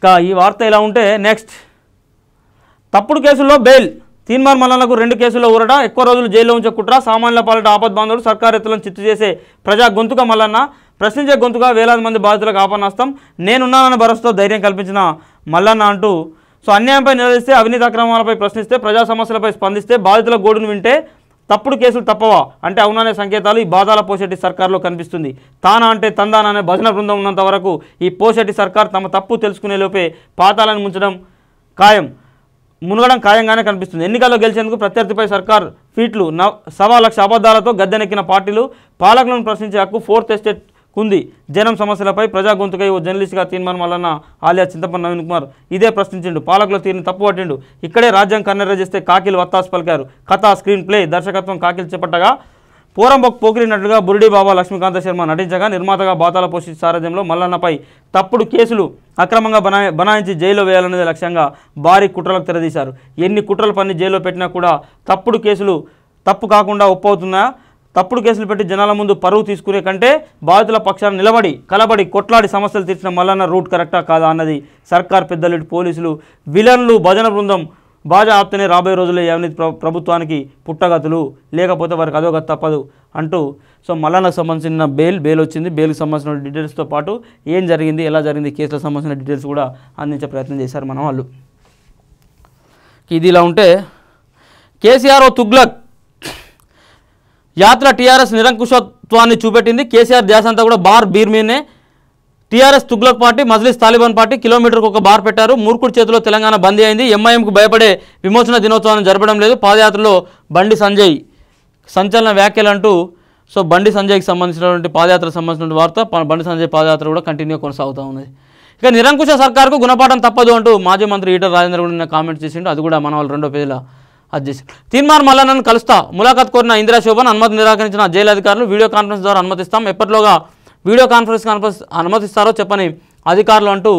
ఇక ఈ వార్త ఇలా ఉంటే నెక్స్ట్ తప్పుడు కేసుల్లో బెయిల్ తీన్మార్ మల్లన్నకు రెండు కేసుల్లో ఊరట ఎక్కువ రోజులు జైల్లో ఉంచే కుట్ర సామాన్యుల పాలిట ఆపద్ బాంధవులు సర్కార్ ఎత్తులను చిత్తు చేసే ప్రజా గొంతుక మల్లన్న ప్రశ్నించే గొంతుగా వేలాది మంది బాధితులకు ఆపన్నాస్తాం నేనున్నానన్న భరోసాతో ధైర్యం కల్పించిన మల్లన్న అంటూ సో అన్యాయంపై నిలదీస్తే అవినీతి అక్రమాలపై ప్రశ్నిస్తే ప్రజా సమస్యలపై స్పందిస్తే బాధితుల గోడును వింటే తప్పుడు కేసులు తప్పవా అంటే అవుననే సంకేతాలు ఈ బాధాల పోషెట్టి సర్కార్లో కనిపిస్తుంది తానా అంటే తందానా భజన బృందం ఉన్నంత వరకు ఈ పోషెట్టి సర్కార్ తమ తప్పు తెలుసుకునే లోపే పాతాలను ముంచడం ఖాయం మునగడం ఖాయంగానే కనిపిస్తుంది ఎన్నికల్లో గెలిచేందుకు ప్రత్యర్థిపై సర్కార్ ఫీట్లు సవా లక్ష అబద్ధాలతో గద్దెనెక్కిన పార్టీలు పాలకులను ప్రశ్నించే హక్కు ఫోర్త్ ఎస్టేట్ కుంది జనం సమస్యలపై ప్రజా గొంతుకై ఓ జర్నలిస్ట్గా తీర్మానం మల్లన్న ఆలియా చింతపన్న నవీన్ కుమార్ ఇదే ప్రశ్నించిండు పాలకుల తీరుని తప్పు పట్టిండు ఇక్కడే రాజ్యం కన్నెర్ర చేస్తే కాకిలు వత్తాసు పలికారు కథ స్క్రీన్ ప్లే దర్శకత్వం కాకిలు చేపట్టగా పోకిరి నటుడుగా బురిడి బాబా లక్ష్మీకాంత శర్మ నటించగా నిర్మాతగా బాతాల పోషి సారథ్యంలో మల్లన్నపై తప్పుడు కేసులు అక్రమంగా బనా బనాయించి జైల్లో వేయాలనేది లక్ష్యంగా భారీ కుట్రలకు తెరదీశారు ఎన్ని కుట్రల పని జైల్లో పెట్టినా కూడా తప్పుడు కేసులు తప్పు కాకుండా ఒప్పవుతున్నా తప్పుడు కేసులు పెట్టి జనాల ముందు పరువు తీసుకునే కంటే బాధితుల పక్షాన్ని నిలబడి కలబడి కొట్లాడి సమస్యలు తీర్చిన మల్లన్న రూట్ కరెక్టా కాదా అన్నది సర్కార్ పెద్దలు పోలీసులు విలన్లు భజన బృందం బాజా ఆప్తనే రాబోయే రోజుల్లో అవినీతి ప్రభుత్వానికి పుట్టగతులు లేకపోతే వారికి అదోగతి తప్పదు అంటూ సో మల్లన్నకు సంబంధించిన బెయిల్ బెయిల్ వచ్చింది బెయిల్కి సంబంధించిన డీటెయిల్స్తో పాటు ఏం జరిగింది ఎలా జరిగింది కేసులకు సంబంధించిన డీటెయిల్స్ కూడా అందించే ప్రయత్నం చేశారు మన వాళ్ళు ఇది ఇలా ఉంటే కేసీఆర్ తుగ్లక్ యాత్ర టీఆర్ఎస్ నిరంకుశత్వాన్ని చూపెట్టింది కేసీఆర్ అంతా కూడా బార్ బీర్ మీనే TRS Tughlaq party Majlis Taliban party కిలోమీటర్కు ఒక బార్ పెట్టారు మూర్ఖుడి చేతిలో తెలంగాణ బందీ అయింది ఎంఐఎంకు భయపడే విమోచన దినోత్సవాన్ని జరపడం లేదు పాదయాత్రలో బండి సంజయ్ సంచలన వ్యాఖ్యలంటూ సో బండి సంజయ్కి సంబంధించినటువంటి పాదయాత్రకు సంబంధించిన వార్త బండి సంజయ్ పాదయాత్ర కూడా కంటిన్యూ కొనసాగుతూ ఉన్నది ఇక నిరంకుశ సర్కార్కు గుణపాఠం తప్పదు అంటూ మాజీ మంత్రి ఈటల రాజేంద్ర కూడా నిన్న కామెంట్ చేసిండు అది కూడా మన వాళ్ళు రెండో పేజీల అది చేసి తీన్మార్ మల్లన్నను కలుస్తా ములాఖత్ కోరిన ఇందిరా శోభన్ అనుమతి నిరాకరించిన జైలు అధికారులు వీడియో కాన్ఫరెన్స్ ద్వారా అనుమతిస్తాం ఎప్పటిలోగా వీడియో కాన్ఫరెన్స్ కాన్ఫరెన్స్ అనుమతిస్తారో చెప్పని అధికారులు అంటూ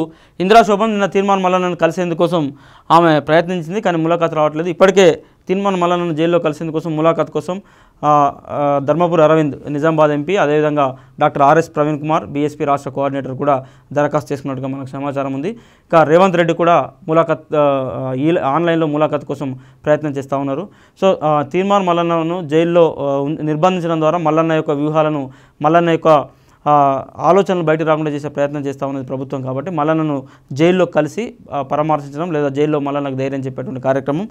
ఇందిరా శోభన్ నిన్న తీర్మాన్ మల్లన్నను కలిసేందుకోసం ఆమె ప్రయత్నించింది కానీ ములాఖాత్ రావట్లేదు ఇప్పటికే తిన్మన్ మల్లన్నను జైల్లో కలిసేందు కోసం ములాఖాత్ కోసం ధర్మపురి అరవింద్ నిజామాబాద్ ఎంపీ అదేవిధంగా డాక్టర్ ఆర్ఎస్ ప్రవీణ్ కుమార్ బీఎస్పీ రాష్ట్ర కోఆర్డినేటర్ కూడా దరఖాస్తు చేసుకున్నట్టుగా మనకు సమాచారం ఉంది ఇక రేవంత్ రెడ్డి కూడా ములాఖాత్ ఈ ఆన్లైన్లో ములాఖాత్ కోసం ప్రయత్నం చేస్తూ ఉన్నారు సో తీర్మాన్ మల్లన్నను జైల్లో నిర్బంధించడం ద్వారా మల్లన్న యొక్క వ్యూహాలను మల్లన్న యొక్క ఆలోచనలు బయట రాకుండా చేసే ప్రయత్నం చేస్తా ఉన్నది ప్రభుత్వం కాబట్టి మళ్ళీ జైల్లో కలిసి పరామర్శించడం లేదా జైల్లో మళ్ళీ ధైర్యం చెప్పేటువంటి కార్యక్రమం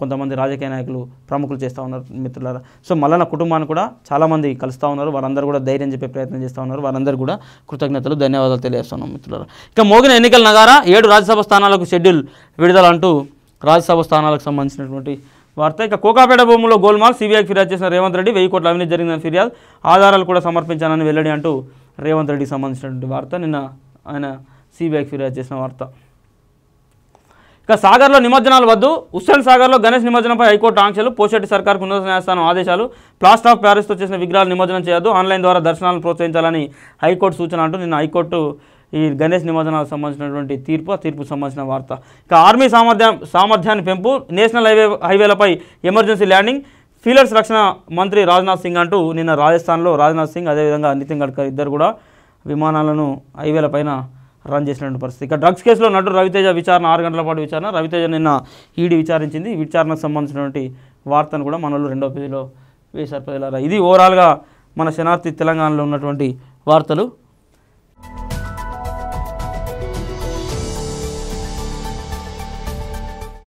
కొంతమంది రాజకీయ నాయకులు ప్రముఖులు చేస్తూ ఉన్నారు మిత్రులారా సో మళ్ళీ కుటుంబాన్ని కూడా చాలామంది కలుస్తూ ఉన్నారు వారందరూ కూడా ధైర్యం చెప్పే ప్రయత్నం చేస్తూ ఉన్నారు వారందరూ కూడా కృతజ్ఞతలు ధన్యవాదాలు తెలియజేస్తున్నాం మిత్రులారా ఇక మోగిన ఎన్నికల నగారా ఏడు రాజ్యసభ స్థానాలకు షెడ్యూల్ విడుదల అంటూ రాజ్యసభ స్థానాలకు సంబంధించినటువంటి వార్త ఇక కోకాపేట భూములో గోల్మాల్ సీబీఐకి ఫిర్యాదు చేసిన రేవంత్ రెడ్డి వెయ్యి కోట్ల అవినీతి జరిగిందని ఫిర్యాదు ఆధారాలు కూడా సమర్పించానని వెల్లడి అంటూ రేవంత్ రెడ్డికి సంబంధించినటువంటి వార్త నిన్న ఆయన సీబీఐకి ఫిర్యాదు చేసిన వార్త ఇక సాగర్లో నిమజ్జనాలు వద్దు హుస్సేన్ సాగర్లో గణేష్ నిమజ్జనంపై హైకోర్టు ఆంక్షలు పోషెట్టి సర్కార్కు ఉన్నత న్యాయస్థానం ఆదేశాలు ప్లాస్టర్ ఆఫ్ ప్యారిస్తో చేసిన విగ్రహాలు నిమజ్జనం చేయొద్దు ఆన్లైన్ ద్వారా దర్శనాలను ప్రోత్సహించాలని హైకోర్టు సూచన అంటూ నిన్న హైకోర్టు ఈ గణేష్ నిమజ్జనాలకు సంబంధించినటువంటి తీర్పు ఆ తీర్పుకు సంబంధించిన వార్త ఇక ఆర్మీ సామర్థ్యం సామర్థ్యాన్ని పెంపు నేషనల్ హైవే హైవేలపై ఎమర్జెన్సీ ల్యాండింగ్ ఫీలర్స్ రక్షణ మంత్రి రాజ్నాథ్ సింగ్ అంటూ నిన్న రాజస్థాన్లో రాజ్నాథ్ సింగ్ అదేవిధంగా నితిన్ గడ్కర్ ఇద్దరు కూడా విమానాలను హైవేల పైన రన్ చేసినటువంటి పరిస్థితి ఇక డ్రగ్స్ కేసులో నటు రవితేజ విచారణ ఆరు గంటల పాటు విచారణ రవితేజ నిన్న ఈడీ విచారించింది విచారణకు సంబంధించినటువంటి వార్తను కూడా మనలో రెండో పేజీలో వేశారు ప్రజల ఇది ఓవరాల్గా మన శనార్థి తెలంగాణలో ఉన్నటువంటి వార్తలు